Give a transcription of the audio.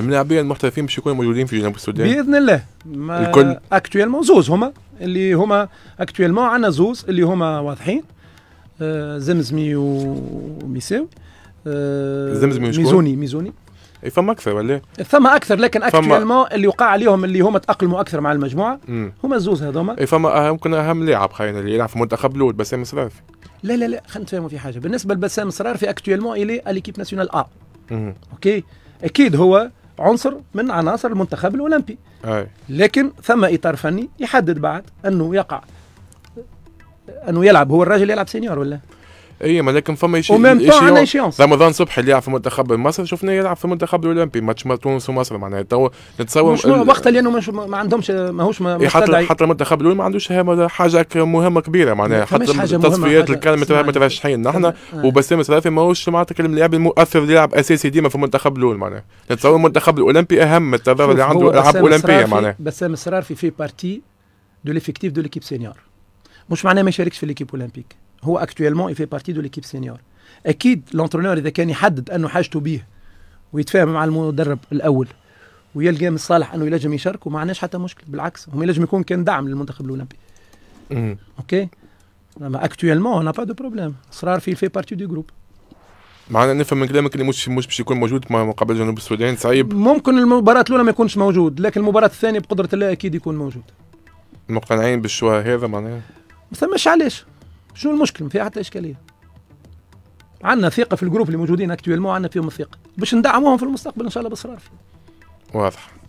الملاعبين المحترفين باش يكونوا موجودين في جنوب السودان باذن الله الكل اكتويلمون زوز هما اللي هما اكتويلمون عندنا زوز اللي هما واضحين آه، زمزمي وميساو آه، زمزمي وشكون؟ ميزوني ميزوني فما اكثر ولا فما اكثر لكن اكتويلمون اللي وقع عليهم اللي هما تاقلموا اكثر مع المجموعه هما الزوز هذوما فما يمكن اهم لاعب خلينا اللي يلعب في منتخب الاول بسام صرافي لا لا لا خلينا نتفاهموا في حاجه بالنسبه لبسام صرار في اكتويلمون الي ليكيب ناسيونال ا اوكي اكيد هو عنصر من عناصر المنتخب الاولمبي أي. لكن ثم اطار فني يحدد بعد انه يقع انه يلعب هو الراجل يلعب سينيور ولا اي ما لكن فما شيء عندنا رمضان صبحي اللي يلعب في منتخب مصر شفناه يلعب في المنتخب الاولمبي ماتش تونس ومصر معناها تو نتصور مش وقتها لانه ما عندهمش ماهوش إيه، مستدعي حتى حتى المنتخب الاول ما عندوش حاجه مهمه كبيره معناها حتى التصفيات الكلمه مترشحين نحن آه. وبسام سلافي ماهوش معناتها اللاعب المؤثر اللي يلعب اساسي ديما في المنتخب الاول معناها نتصور المنتخب الاولمبي اهم من التضارب اللي عنده العاب اولمبيه معناها بسام سرار في في بارتي دو ليفيكتيف دو ليكيب سينيور مش معناه ما يشاركش في ليكيب اولمبيك هو اكتويلمون في بارتي دو ليكيب سينيور اكيد لونترونور اذا كان يحدد انه حاجته بيه ويتفاهم مع المدرب الاول ويلقى من الصالح انه ينجم يشارك وما عندناش حتى مشكل بالعكس هم ينجم يكون كان دعم للمنتخب الاولمبي اوكي اما اكتويلمون انا با دو بروبليم صرار في في بارتي دو جروب معنا نفهم من كلامك اللي مش مش باش يكون موجود مع مقابل جنوب السودان صعيب ممكن المباراه الاولى ما يكونش موجود لكن المباراه الثانيه بقدره الله اكيد يكون موجود مقتنعين بالشوا هذا معناها ما ثماش علاش شنو المشكل ما فيها حتى اشكاليه عندنا ثقه في الجروب اللي موجودين اكتويلمون عندنا فيهم الثقه باش ندعموهم في المستقبل ان شاء الله باصرار واضح